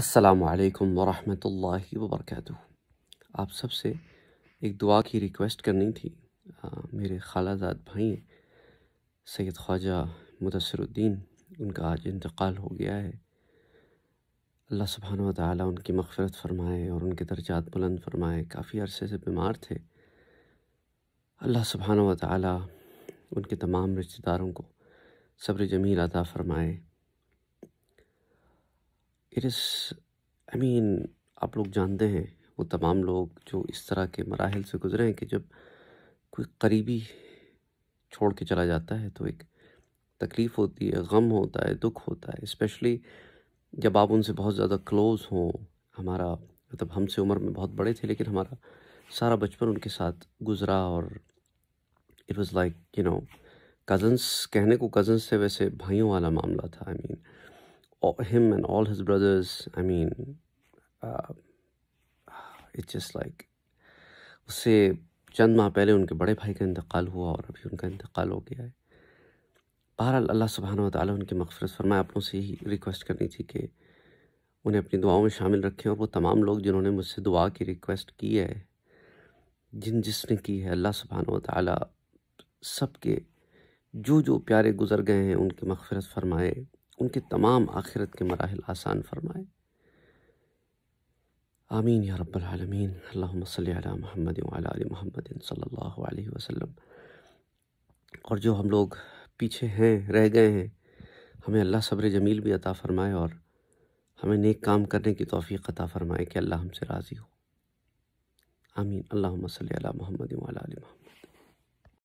السلام علیکم ورحمۃ اللہ وبرکاتہ آپ سب سے ایک دعا کی ریکویسٹ کرنی تھی میرے خالہ زاد بھائی سید خواجہ مدثر الدین ان کا آج انتقال ہو گیا ہے اللہ سبحانہ و تعالیٰ ان کی مغفرت فرمائے اور ان کے درجات بلند فرمائے کافی عرصے سے بیمار تھے اللہ و تعالیٰ ان کے تمام رشتہ داروں کو صبر جمیل عطا فرمائے اٹ اس آئی مین آپ لوگ جانتے ہیں وہ تمام لوگ جو اس طرح کے مراحل سے گزرے ہیں کہ جب کوئی قریبی چھوڑ کے چلا جاتا ہے تو ایک تکلیف ہوتی ہے غم ہوتا ہے دکھ ہوتا ہے اسپیشلی جب آپ ان سے بہت زیادہ کلوز ہوں ہمارا مطلب ہم سے عمر میں بہت بڑے تھے لیکن ہمارا سارا بچپن ان کے ساتھ گزرا اور it was like you know cousins کہنے کو کزنس سے ویسے بھائیوں والا معاملہ تھا I I mean mean, all him and ز brothers I mean it's is like اس سے چند ماہ پہلے ان کے بڑے بھائی کا انتقال ہوا اور ابھی ان کا انتقال ہو گیا ہے بہرحال اللہ سبحانہ و تعالیٰ ان کی مغفرت فرمائے آپ سے یہی ریکویسٹ کرنی تھی کہ انہیں اپنی دعاؤں میں شامل رکھیں اور وہ تمام لوگ جنہوں نے مجھ سے دعا کی ریکویسٹ کی ہے جن جس نے کی ہے اللہ سبحانہ و تعالیٰ سب کے جو جو پیارے گزر گئے ہیں ان کی مغفرت فرمائے ان کے تمام آخرت کے مراحل آسان فرمائے آمین یا رب العالمین اللہم صلی علی محمد علی محمد صلی اللہ علیہ وسلم اور جو ہم لوگ پیچھے ہیں رہ گئے ہیں ہمیں اللہ صبر جمیل بھی عطا فرمائے اور ہمیں نیک کام کرنے کی توفیق عطا فرمائے کہ اللہ ہم سے راضی ہو آمین اللہم صلی علی محمد علی محمد